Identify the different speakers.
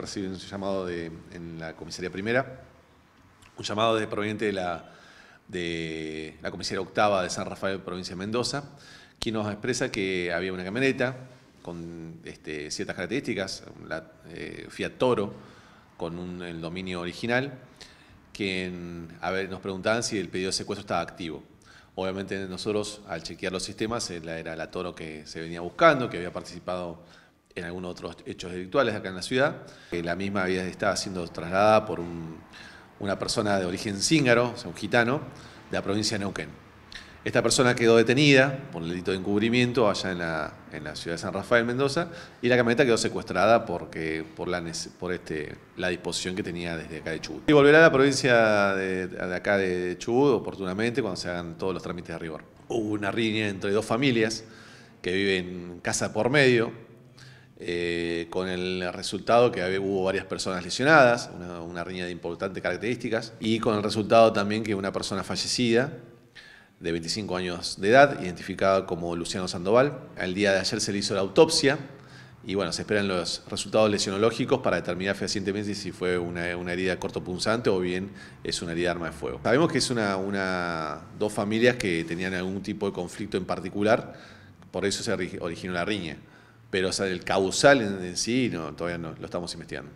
Speaker 1: recibimos un llamado de, en la comisaría primera, un llamado de, proveniente de la, de la comisaría octava de San Rafael, provincia de Mendoza, que nos expresa que había una camioneta con este, ciertas características, la eh, Fiat Toro, con un, el dominio original, que a ver, nos preguntaban si el pedido de secuestro estaba activo. Obviamente nosotros, al chequear los sistemas, eh, era la Toro que se venía buscando, que había participado en algunos otros hechos delictuales acá en la ciudad. Eh, la misma había estaba siendo trasladada por una persona de origen cíngaro, o sea, un gitano, de la provincia de Neuquén. Esta persona quedó detenida por el delito de encubrimiento allá en la, ciudad de San Rafael, Mendoza, y la camioneta quedó secuestrada porque, por, la, este, disposición que tenía desde acá de Chubut. Y volverá a la provincia de, acá de Chubut oportunamente cuando se hagan todos los trámites de rigor. Hubo una riña entre dos familias que viven casa por medio, eh, con el resultado que hubo varias personas lesionadas, una, riña de importantes características, y con el resultado también que una persona fallecida, de 25 años de edad, identificada como Luciano Sandoval. El día de ayer se le hizo la autopsia y bueno, se esperan los resultados lesionológicos para determinar fehacientemente si fue una, una herida cortopunzante o bien es una herida de arma de fuego. Sabemos que es una, una, dos familias que tenían algún tipo de conflicto en particular, por eso se originó la riña. Pero sea, el causal en, sí no, todavía no lo estamos investigando.